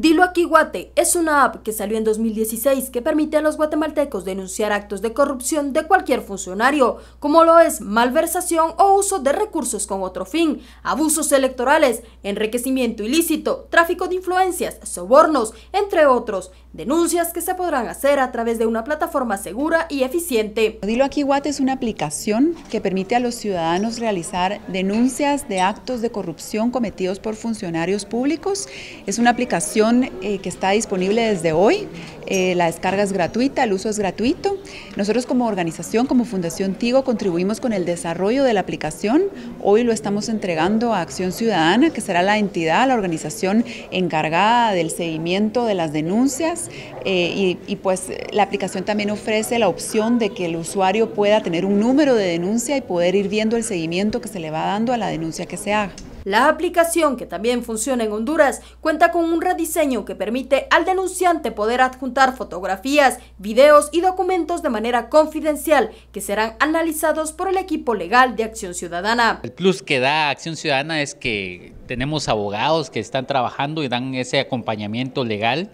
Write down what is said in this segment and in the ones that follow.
Dilo aquí Guate es una app que salió en 2016 que permite a los guatemaltecos denunciar actos de corrupción de cualquier funcionario, como lo es malversación o uso de recursos con otro fin, abusos electorales, enriquecimiento ilícito, tráfico de influencias, sobornos, entre otros, denuncias que se podrán hacer a través de una plataforma segura y eficiente. Dilo aquí Guate es una aplicación que permite a los ciudadanos realizar denuncias de actos de corrupción cometidos por funcionarios públicos. Es una aplicación eh, que está disponible desde hoy. Eh, la descarga es gratuita, el uso es gratuito. Nosotros como organización, como Fundación Tigo, contribuimos con el desarrollo de la aplicación. Hoy lo estamos entregando a Acción Ciudadana, que será la entidad, la organización encargada del seguimiento de las denuncias. Eh, y, pues la aplicación también ofrece la opción de que el usuario pueda tener un número de denuncia y poder ir viendo el seguimiento que se le va dando a la denuncia que se haga. La aplicación, que también funciona en Honduras, cuenta con un rediseño que permite al denunciante poder adjuntar fotografías, videos y documentos de manera confidencial que serán analizados por el equipo legal de Acción Ciudadana. El plus que da Acción Ciudadana es que tenemos abogados que están trabajando y dan ese acompañamiento legal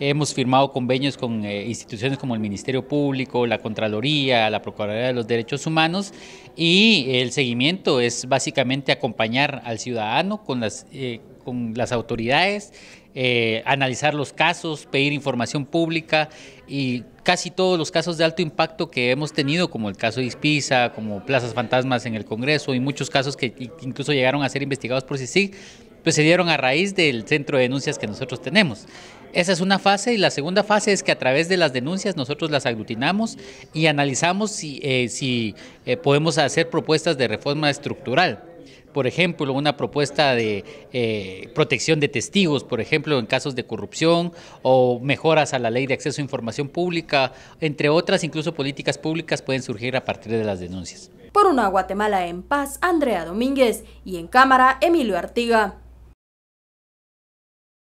Hemos firmado convenios con eh, instituciones como el Ministerio Público, la Contraloría, la Procuraduría de los Derechos Humanos y el seguimiento es básicamente acompañar al ciudadano con las, eh, con las autoridades, eh, analizar los casos, pedir información pública y casi todos los casos de alto impacto que hemos tenido, como el caso de Ispiza, como plazas fantasmas en el Congreso y muchos casos que incluso llegaron a ser investigados por CICIG, pues se dieron a raíz del centro de denuncias que nosotros tenemos. Esa es una fase y la segunda fase es que a través de las denuncias nosotros las aglutinamos y analizamos si, eh, eh, podemos hacer propuestas de reforma estructural por ejemplo, una propuesta de eh, protección de testigos, por ejemplo, en casos de corrupción o mejoras a la ley de acceso a información pública, entre otras, incluso políticas públicas pueden surgir a partir de las denuncias. Por una Guatemala en paz, Andrea Domínguez y en cámara, Emilio Artiga.